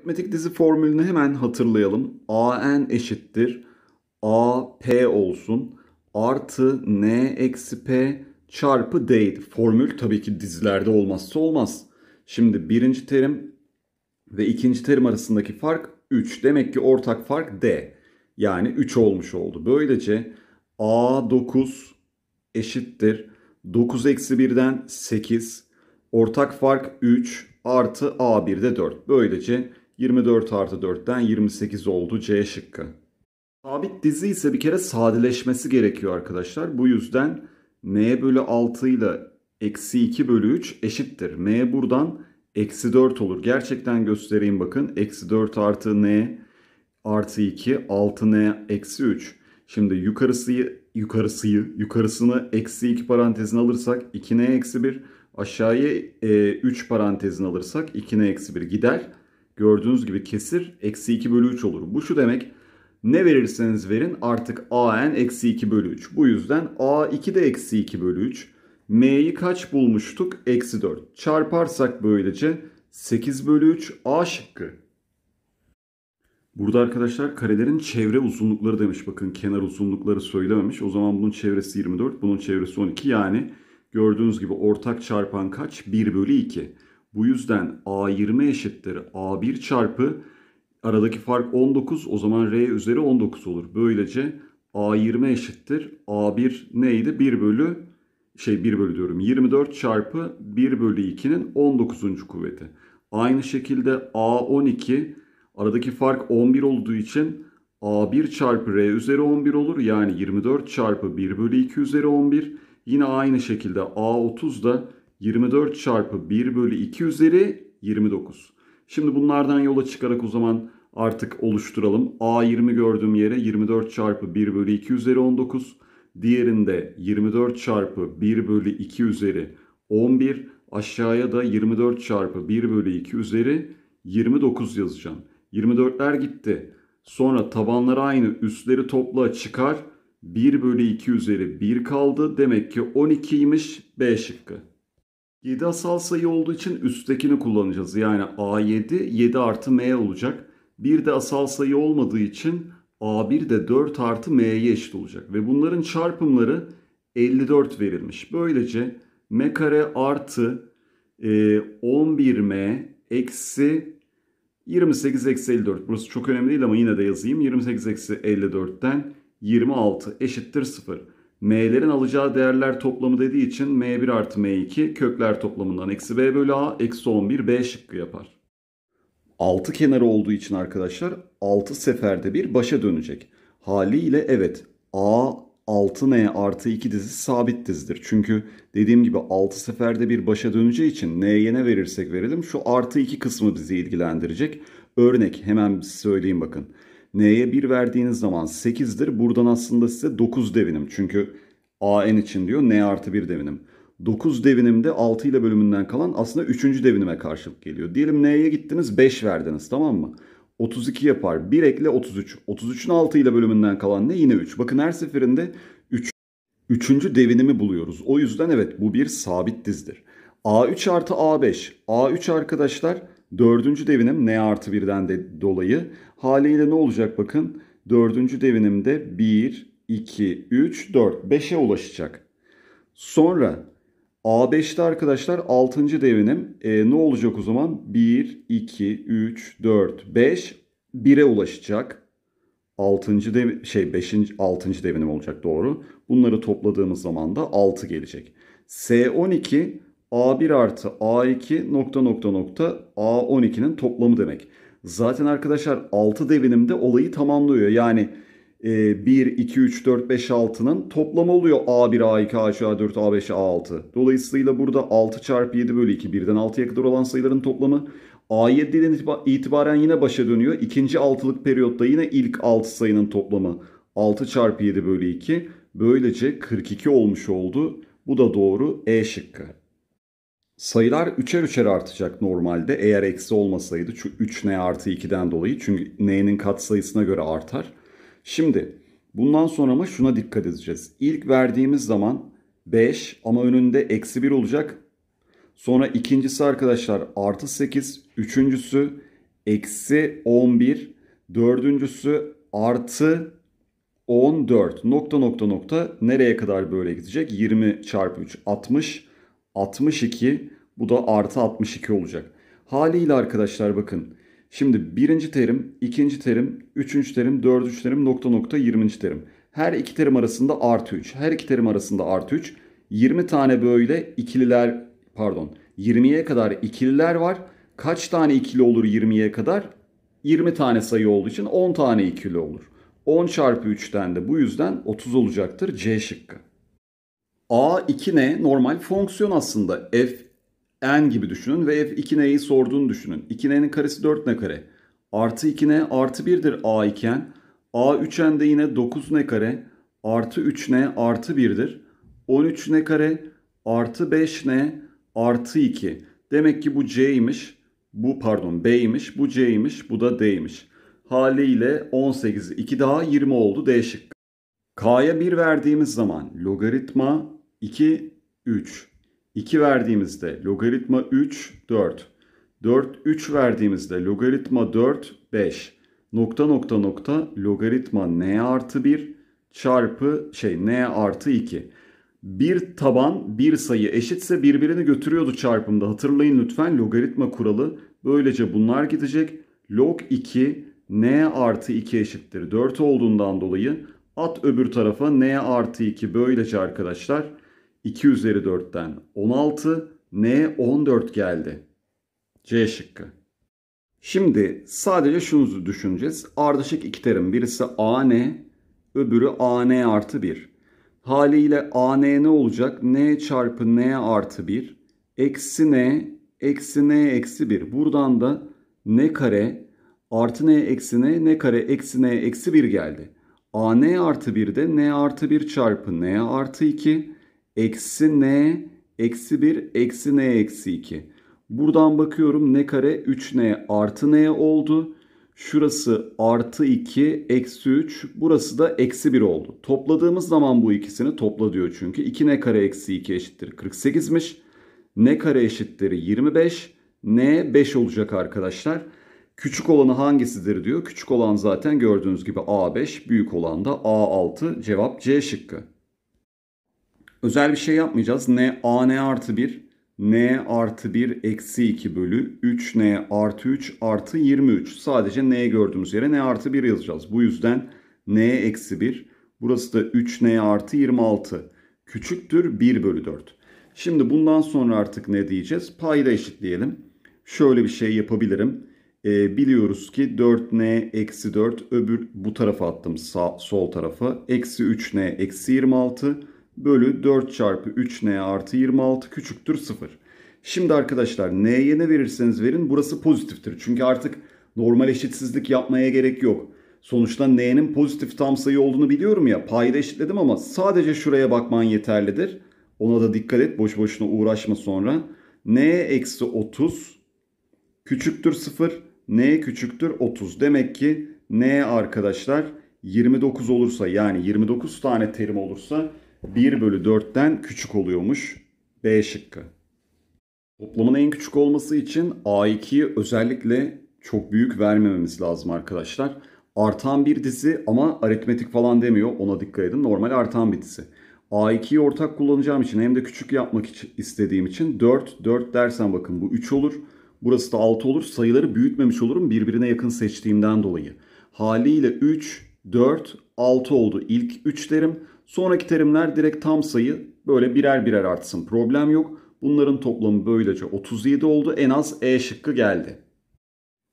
Aritmetik dizi formülünü hemen hatırlayalım. AN eşittir. AP olsun. Artı N eksi P çarpı d. Formül tabii ki dizilerde olmazsa olmaz. Şimdi birinci terim ve ikinci terim arasındaki fark 3. Demek ki ortak fark D. Yani 3 olmuş oldu. Böylece A9 eşittir. 9 eksi 1'den 8. Ortak fark 3 artı A1'de 4. Böylece 24 artı 4'ten 28 oldu C şıkkı. Sabit dizi ise bir kere sadeleşmesi gerekiyor arkadaşlar. Bu yüzden m bölü 6 ile eksi 2 bölü 3 eşittir. m buradan eksi 4 olur. Gerçekten göstereyim bakın. Eksi 4 artı n artı 2 6 n eksi 3. Şimdi yukarısıyı yukarısıyı yukarısını eksi 2 parantezin alırsak 2 n eksi 1 aşağıya e, 3 parantezin alırsak 2 n eksi 1 gider. Gördüğünüz gibi kesir eksi 2 bölü 3 olur. Bu şu demek ne verirseniz verin artık an eksi 2 bölü 3. Bu yüzden a2 de eksi 2 bölü 3. m'yi kaç bulmuştuk? Eksi 4. Çarparsak böylece 8 bölü 3 a şıkkı. Burada arkadaşlar karelerin çevre uzunlukları demiş. Bakın kenar uzunlukları söylememiş. O zaman bunun çevresi 24, bunun çevresi 12. Yani gördüğünüz gibi ortak çarpan kaç? 1 bölü 2. Bu yüzden A20 eşittir A1 çarpı aradaki fark 19 o zaman R üzeri 19 olur. Böylece A20 eşittir A1 neydi? 1 bölü şey 1 bölü diyorum 24 çarpı 1 bölü 2'nin 19. kuvveti. Aynı şekilde A12 aradaki fark 11 olduğu için A1 çarpı R üzeri 11 olur. Yani 24 çarpı 1 bölü 2 üzeri 11. Yine aynı şekilde A30 da 24 çarpı 1 bölü 2 üzeri 29. Şimdi bunlardan yola çıkarak o zaman artık oluşturalım. A20 gördüğüm yere 24 çarpı 1 bölü 2 üzeri 19. Diğerinde 24 çarpı 1 bölü 2 üzeri 11. Aşağıya da 24 çarpı 1 bölü 2 üzeri 29 yazacağım. 24'ler gitti. Sonra tabanları aynı üstleri topla çıkar. 1 bölü 2 üzeri 1 kaldı. Demek ki 12'ymiş B şıkkı. 7 asal sayı olduğu için üsttekini kullanacağız. Yani A7 7 artı M olacak. Bir de asal sayı olmadığı için A1 de 4 artı M'ye eşit olacak. Ve bunların çarpımları 54 verilmiş. Böylece M kare artı e, 11M eksi 28 eksi 54. Burası çok önemli değil ama yine de yazayım. 28 eksi 54'ten 26 eşittir 0 m'lerin alacağı değerler toplamı dediği için m1 artı m2 kökler toplamından eksi b bölü a eksi 11 b şıkkı yapar. 6 kenarı olduğu için arkadaşlar 6 seferde bir başa dönecek. Haliyle evet a 6n artı 2 dizi sabit dizidir Çünkü dediğim gibi 6 seferde bir başa döneceği için n'ye ne verirsek verelim şu artı 2 kısmı bizi ilgilendirecek. Örnek hemen söyleyeyim bakın n'ye 1 verdiğiniz zaman 8'dir. Buradan aslında size 9 devinim. Çünkü an için diyor n artı 1 devinim. 9 devinimde 6 ile bölümünden kalan aslında 3. devinime karşılık geliyor. Diyelim n'ye gittiniz 5 verdiniz tamam mı? 32 yapar. 1 ekle 33. 33'ün 6 ile bölümünden kalan ne? Yine 3. Bakın her seferinde 3. Üçüncü devinimi buluyoruz. O yüzden evet bu bir sabit dizdir. A3 artı A5. A3 arkadaşlar Dördüncü devinim N artı birden de dolayı. Haliyle ne olacak bakın. Dördüncü devinimde 1, 2, 3, 4, 5'e ulaşacak. Sonra A5'te arkadaşlar 6. devinim e, ne olacak o zaman? 1, 2, 3, 4, 5, 1'e ulaşacak. 6. Dev şey 5. 6. devinim olacak doğru. Bunları topladığımız zaman da 6 gelecek. S12 A1 artı A2 nokta nokta nokta A12'nin toplamı demek. Zaten arkadaşlar 6 devinimde olayı tamamlıyor. Yani e, 1, 2, 3, 4, 5, 6'nın toplamı oluyor A1, A2, A3, A4, A5, A6. Dolayısıyla burada 6 çarpı 7 bölü 2 birden 6'ya kadar olan sayıların toplamı. A7'den itibaren yine başa dönüyor. İkinci altılık periyotta yine ilk 6 sayının toplamı 6 çarpı 7 bölü 2. Böylece 42 olmuş oldu. Bu da doğru E şıkkı. Sayılar üçer üçer artacak normalde eğer eksi olmasaydı. çünkü 3n artı 2'den dolayı. Çünkü n'nin katsayısına göre artar. Şimdi bundan sonra ama şuna dikkat edeceğiz. İlk verdiğimiz zaman 5 ama önünde eksi 1 olacak. Sonra ikincisi arkadaşlar artı 8. Üçüncüsü eksi 11. Dördüncüsü artı 14. Nokta nokta nokta nereye kadar böyle gidecek? 20 çarpı 3 60. 62 bu da artı 62 olacak. Haliyle arkadaşlar bakın. Şimdi birinci terim, ikinci terim, üçüncü terim, dördüncü terim, nokta nokta, yirminci terim. Her iki terim arasında artı 3. Her iki terim arasında artı 3. 20 tane böyle ikililer pardon 20'ye kadar ikililer var. Kaç tane ikili olur 20'ye kadar? 20 tane sayı olduğu için 10 tane ikili olur. 10 çarpı 3'ten de bu yüzden 30 olacaktır C şıkkı. A2N normal fonksiyon aslında. F n gibi düşünün ve f 2n'yi sorduğunu düşünün. 2n'nin karesi 4n kare. Artı 2n artı 1'dir a iken. a 3n de yine 9n kare. Artı 3n artı 1'dir. 13n kare artı 5n artı 2. Demek ki bu c'ymiş. Bu pardon b'ymiş. Bu c'ymiş. Bu da d'ymiş. Haliyle 18 2 daha 20 oldu d şıkkı. k'ya 1 verdiğimiz zaman logaritma 2, 3. 2 verdiğimizde logaritma 3, 4. 4, 3 verdiğimizde logaritma 4, 5. Nokta nokta nokta logaritma n artı 1 çarpı şey n artı 2. Bir taban bir sayı eşitse birbirini götürüyordu çarpımda. Hatırlayın lütfen logaritma kuralı. Böylece bunlar gidecek. Log 2 n artı 2 eşittir 4 olduğundan dolayı at öbür tarafa n artı 2 böylece arkadaşlar 2 üzeri 4'ten 16, N 14 geldi. C şıkkı. Şimdi sadece şunu düşüneceğiz. Ardışık iki terim. Birisi AN, öbürü AN artı 1. Haliyle AN ne olacak? N çarpı N artı 1. Eksi N, eksi N eksi 1. Buradan da N kare artı N eksi N, N kare eksi N eksi 1 geldi. AN artı 1 de N artı 1 çarpı N artı 2 Eksi n eksi 1 eksi n eksi 2. Buradan bakıyorum n kare 3n artı n oldu. Şurası artı 2 eksi 3 burası da eksi 1 oldu. Topladığımız zaman bu ikisini topla diyor çünkü. 2 n kare eksi 2 eşittir 48'miş. n kare eşittir 25. n 5 olacak arkadaşlar. Küçük olanı hangisidir diyor. Küçük olan zaten gördüğünüz gibi A5, büyük olan da A6 cevap C şıkkı. Özel bir şey yapmayacağız. N, a n artı 1, n artı 1 eksi 2 bölü 3n artı 3 artı 23. Sadece n gördüğümüz yere n artı 1 yazacağız. Bu yüzden n eksi 1, burası da 3n artı 26 küçüktür 1 bölü 4. Şimdi bundan sonra artık ne diyeceğiz? Payda eşitleyelim. Şöyle bir şey yapabilirim. E, biliyoruz ki 4n eksi 4 öbür bu tarafa attım sağ, sol tarafa. Eksi 3n eksi 26 bölü 4 çarpı 3n artı 26 küçüktür 0. Şimdi arkadaşlar n'ye ne verirseniz verin burası pozitiftir. Çünkü artık normal eşitsizlik yapmaya gerek yok. Sonuçta n'nin pozitif tam sayı olduğunu biliyorum ya payda eşitledim ama sadece şuraya bakman yeterlidir. Ona da dikkat et boş boşuna uğraşma sonra. n eksi 30 küçüktür 0 n küçüktür 30. Demek ki n arkadaşlar 29 olursa yani 29 tane terim olursa 1 bölü 4'ten küçük oluyormuş. B şıkkı. Toplamın en küçük olması için A2'yi özellikle çok büyük vermememiz lazım arkadaşlar. Artan bir dizi ama aritmetik falan demiyor. Ona dikkat edin. Normal artan bir dizi. A2'yi ortak kullanacağım için hem de küçük yapmak istediğim için 4, 4 dersen bakın bu 3 olur. Burası da 6 olur. Sayıları büyütmemiş olurum birbirine yakın seçtiğimden dolayı. Haliyle 3, 4, 6 oldu ilk 3 terim. Sonraki terimler direkt tam sayı böyle birer birer artsın problem yok. Bunların toplamı böylece 37 oldu. En az E şıkkı geldi.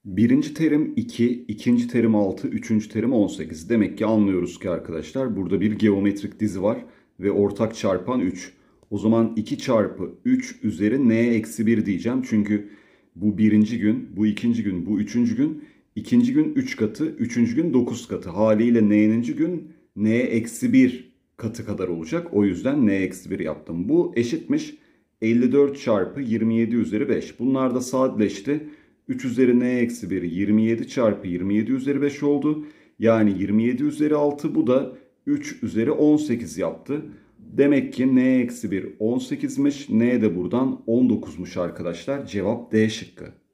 Birinci terim 2, ikinci terim 6, üçüncü terim 18. Demek ki anlıyoruz ki arkadaşlar burada bir geometrik dizi var ve ortak çarpan 3. O zaman 2 çarpı 3 üzeri n eksi 1 diyeceğim. Çünkü bu birinci gün, bu ikinci gün, bu üçüncü gün İkinci gün 3 katı, üçüncü gün 9 katı. Haliyle n'inci gün n eksi 1 katı kadar olacak. O yüzden n eksi 1 yaptım. Bu eşitmiş 54 çarpı 27 üzeri 5. Bunlar da sadeleşti. 3 üzeri n eksi 1 27 çarpı 27 üzeri 5 oldu. Yani 27 üzeri 6 bu da 3 üzeri 18 yaptı. Demek ki n eksi 1 18'miş. N de buradan 19'muş arkadaşlar. Cevap D şıkkı.